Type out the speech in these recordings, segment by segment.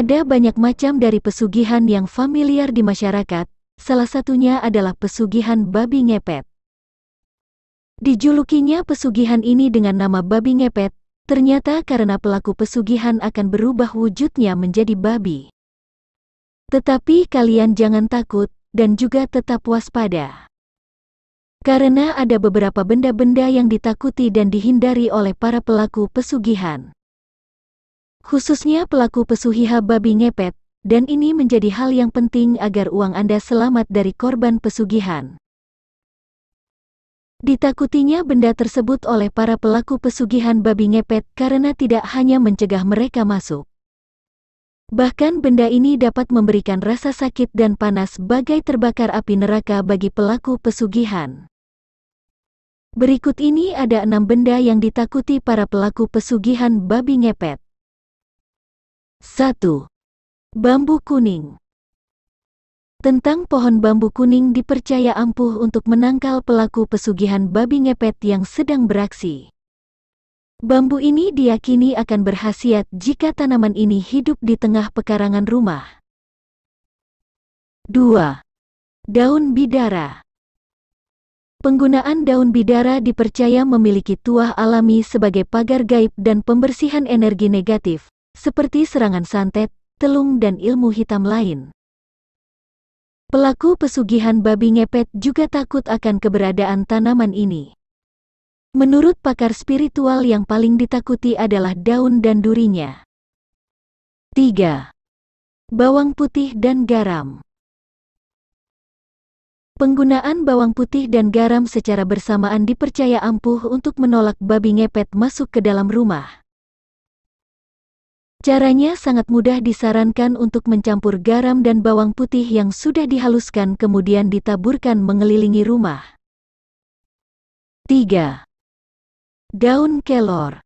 Ada banyak macam dari pesugihan yang familiar di masyarakat, salah satunya adalah pesugihan babi ngepet. Dijulukinya pesugihan ini dengan nama babi ngepet, ternyata karena pelaku pesugihan akan berubah wujudnya menjadi babi. Tetapi kalian jangan takut, dan juga tetap waspada. Karena ada beberapa benda-benda yang ditakuti dan dihindari oleh para pelaku pesugihan khususnya pelaku pesugihan babi ngepet, dan ini menjadi hal yang penting agar uang Anda selamat dari korban pesugihan. Ditakutinya benda tersebut oleh para pelaku pesugihan babi ngepet karena tidak hanya mencegah mereka masuk. Bahkan benda ini dapat memberikan rasa sakit dan panas bagai terbakar api neraka bagi pelaku pesugihan. Berikut ini ada enam benda yang ditakuti para pelaku pesugihan babi ngepet. 1. Bambu kuning Tentang pohon bambu kuning dipercaya ampuh untuk menangkal pelaku pesugihan babi ngepet yang sedang beraksi. Bambu ini diyakini akan berhasiat jika tanaman ini hidup di tengah pekarangan rumah. 2. Daun bidara Penggunaan daun bidara dipercaya memiliki tuah alami sebagai pagar gaib dan pembersihan energi negatif, seperti serangan santet, telung dan ilmu hitam lain. Pelaku pesugihan babi ngepet juga takut akan keberadaan tanaman ini. Menurut pakar spiritual yang paling ditakuti adalah daun dan durinya. 3. Bawang putih dan garam Penggunaan bawang putih dan garam secara bersamaan dipercaya ampuh untuk menolak babi ngepet masuk ke dalam rumah. Caranya sangat mudah disarankan untuk mencampur garam dan bawang putih yang sudah dihaluskan kemudian ditaburkan mengelilingi rumah. 3. Daun kelor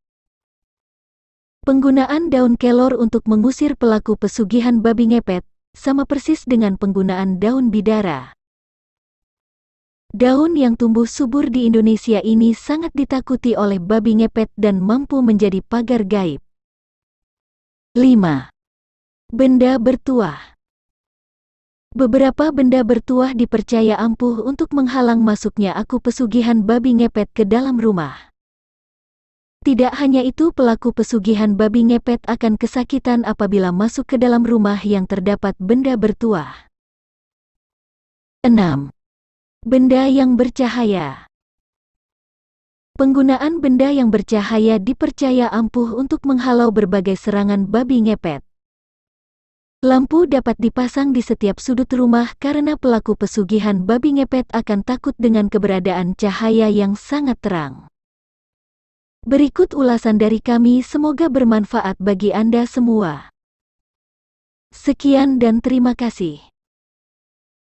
Penggunaan daun kelor untuk mengusir pelaku pesugihan babi ngepet, sama persis dengan penggunaan daun bidara. Daun yang tumbuh subur di Indonesia ini sangat ditakuti oleh babi ngepet dan mampu menjadi pagar gaib. 5. Benda bertuah Beberapa benda bertuah dipercaya ampuh untuk menghalang masuknya aku pesugihan babi ngepet ke dalam rumah. Tidak hanya itu pelaku pesugihan babi ngepet akan kesakitan apabila masuk ke dalam rumah yang terdapat benda bertuah. 6. Benda yang bercahaya Penggunaan benda yang bercahaya dipercaya ampuh untuk menghalau berbagai serangan babi ngepet. Lampu dapat dipasang di setiap sudut rumah karena pelaku pesugihan babi ngepet akan takut dengan keberadaan cahaya yang sangat terang. Berikut ulasan dari kami semoga bermanfaat bagi Anda semua. Sekian dan terima kasih.